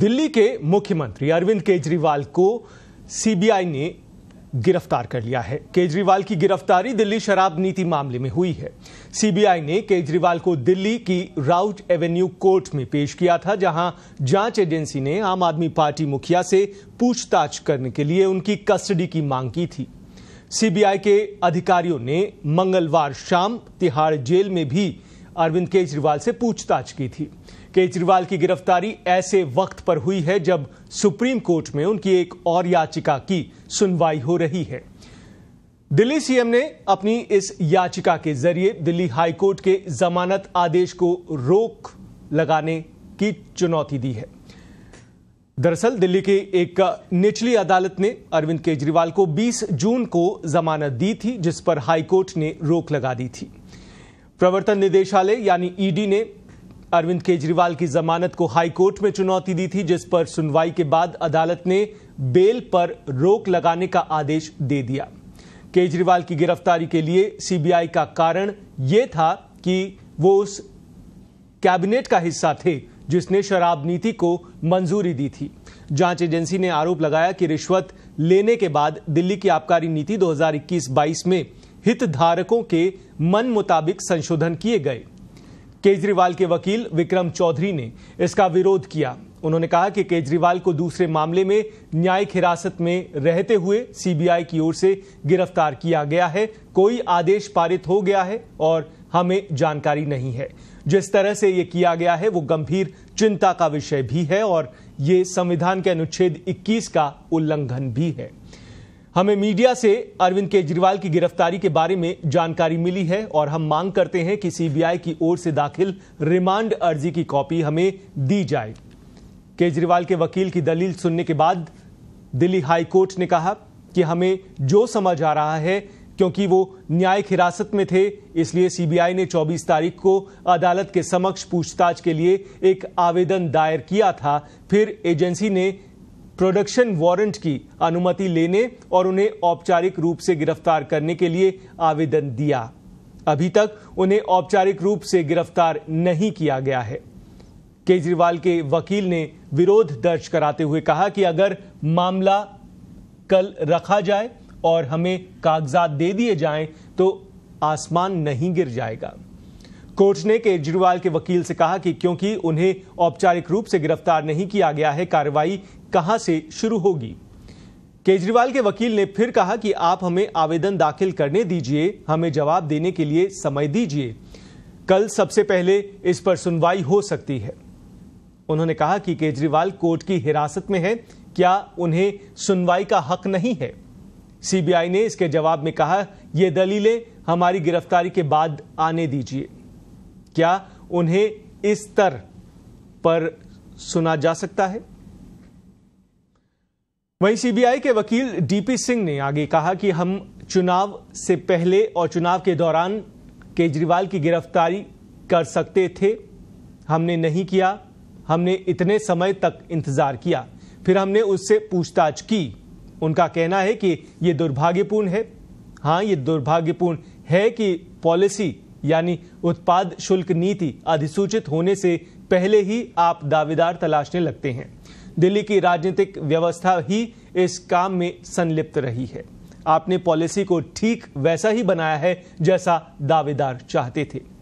दिल्ली के मुख्यमंत्री अरविंद केजरीवाल को सीबीआई ने गिरफ्तार कर लिया है केजरीवाल की गिरफ्तारी दिल्ली शराब नीति मामले में हुई है सीबीआई ने केजरीवाल को दिल्ली की राउट एवेन्यू कोर्ट में पेश किया था जहां जांच एजेंसी ने आम आदमी पार्टी मुखिया से पूछताछ करने के लिए उनकी कस्टडी की मांग की थी सीबीआई के अधिकारियों ने मंगलवार शाम तिहाड़ जेल में भी अरविंद केजरीवाल से पूछताछ की थी केजरीवाल की गिरफ्तारी ऐसे वक्त पर हुई है जब सुप्रीम कोर्ट में उनकी एक और याचिका की सुनवाई हो रही है दिल्ली सीएम ने अपनी इस याचिका के जरिए दिल्ली हाईकोर्ट के जमानत आदेश को रोक लगाने की चुनौती दी है दरअसल दिल्ली के एक निचली अदालत ने अरविंद केजरीवाल को 20 जून को जमानत दी थी जिस पर हाईकोर्ट ने रोक लगा दी थी प्रवर्तन निदेशालय यानी ईडी ने अरविंद केजरीवाल की जमानत को हाईकोर्ट में चुनौती दी थी जिस पर सुनवाई के बाद अदालत ने बेल पर रोक लगाने का आदेश दे दिया केजरीवाल की गिरफ्तारी के लिए सीबीआई का कारण यह था कि वो उस कैबिनेट का हिस्सा थे जिसने शराब नीति को मंजूरी दी थी जांच एजेंसी ने आरोप लगाया कि रिश्वत लेने के बाद दिल्ली की आबकारी नीति 2021-22 में हितधारकों के मन मुताबिक संशोधन किए गए केजरीवाल के वकील विक्रम चौधरी ने इसका विरोध किया उन्होंने कहा कि केजरीवाल को दूसरे मामले में न्यायिक हिरासत में रहते हुए सीबीआई की ओर से गिरफ्तार किया गया है कोई आदेश पारित हो गया है और हमें जानकारी नहीं है जिस तरह से ये किया गया है वो गंभीर चिंता का विषय भी है और ये संविधान के अनुच्छेद 21 का उल्लंघन भी है हमें मीडिया से अरविंद केजरीवाल की गिरफ्तारी के बारे में जानकारी मिली है और हम मांग करते हैं कि सीबीआई की ओर से दाखिल रिमांड अर्जी की कॉपी हमें दी जाए केजरीवाल के वकील की दलील सुनने के बाद दिल्ली हाई कोर्ट ने कहा कि हमें जो समझ आ रहा है क्योंकि वो न्यायिक हिरासत में थे इसलिए सीबीआई ने 24 तारीख को अदालत के समक्ष पूछताछ के लिए एक आवेदन दायर किया था फिर एजेंसी ने प्रोडक्शन वारंट की अनुमति लेने और उन्हें औपचारिक रूप से गिरफ्तार करने के लिए आवेदन दिया अभी तक उन्हें औपचारिक रूप से गिरफ्तार नहीं किया गया है केजरीवाल के वकील ने विरोध दर्ज कराते हुए कहा कि अगर मामला कल रखा जाए और हमें कागजात दे दिए जाएं तो आसमान नहीं गिर जाएगा कोर्ट ने केजरीवाल के वकील से कहा कि क्योंकि उन्हें औपचारिक रूप से गिरफ्तार नहीं किया गया है कार्रवाई कहां से शुरू होगी केजरीवाल के वकील ने फिर कहा कि आप हमें आवेदन दाखिल करने दीजिए हमें जवाब देने के लिए समय दीजिए कल सबसे पहले इस पर सुनवाई हो सकती है उन्होंने कहा कि केजरीवाल कोर्ट की हिरासत में है क्या उन्हें सुनवाई का हक नहीं है सीबीआई ने इसके जवाब में कहा यह दलीलें हमारी गिरफ्तारी के बाद आने दीजिए क्या उन्हें इस तर पर सुना जा सकता है वहीं सीबीआई के वकील डीपी सिंह ने आगे कहा कि हम चुनाव से पहले और चुनाव के दौरान केजरीवाल की गिरफ्तारी कर सकते थे हमने नहीं किया हमने इतने समय तक इंतजार किया फिर हमने उससे पूछताछ की उनका कहना है कि ये दुर्भाग्यपूर्ण है हाँ ये दुर्भाग्यपूर्ण है कि पॉलिसी यानी उत्पाद शुल्क नीति अधिसूचित होने से पहले ही आप दावेदार तलाशने लगते हैं दिल्ली की राजनीतिक व्यवस्था ही इस काम में संलिप्त रही है आपने पॉलिसी को ठीक वैसा ही बनाया है जैसा दावेदार चाहते थे